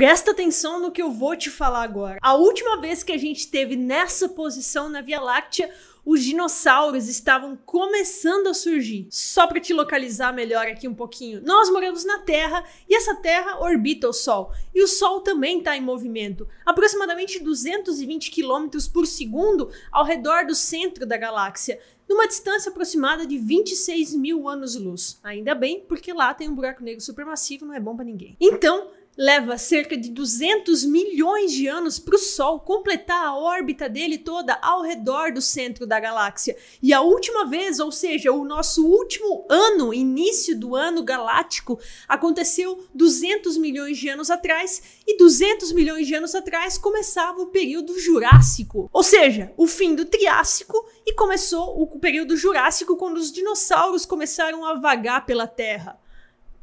Presta atenção no que eu vou te falar agora. A última vez que a gente teve nessa posição na Via Láctea, os dinossauros estavam começando a surgir. Só para te localizar melhor aqui um pouquinho, nós moramos na Terra e essa Terra orbita o Sol. E o Sol também está em movimento, aproximadamente 220 km por segundo ao redor do centro da galáxia, numa distância aproximada de 26 mil anos-luz. Ainda bem, porque lá tem um buraco negro supermassivo, não é bom para ninguém. Então, leva cerca de 200 milhões de anos para o Sol completar a órbita dele toda ao redor do centro da galáxia. E a última vez, ou seja, o nosso último ano, início do ano galáctico, aconteceu 200 milhões de anos atrás, e 200 milhões de anos atrás começava o período Jurássico, ou seja, o fim do Triássico e começou o período Jurássico quando os dinossauros começaram a vagar pela Terra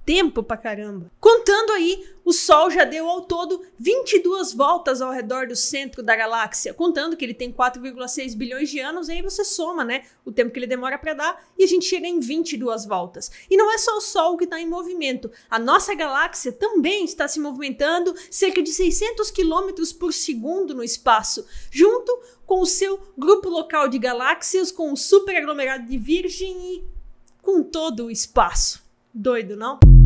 tempo pra caramba. Contando aí, o Sol já deu ao todo 22 voltas ao redor do centro da galáxia. Contando que ele tem 4,6 bilhões de anos, aí você soma, né? O tempo que ele demora para dar e a gente chega em 22 voltas. E não é só o Sol que está em movimento. A nossa galáxia também está se movimentando cerca de 600 quilômetros por segundo no espaço, junto com o seu grupo local de galáxias, com o superaglomerado de Virgem e com todo o espaço. Doido, não?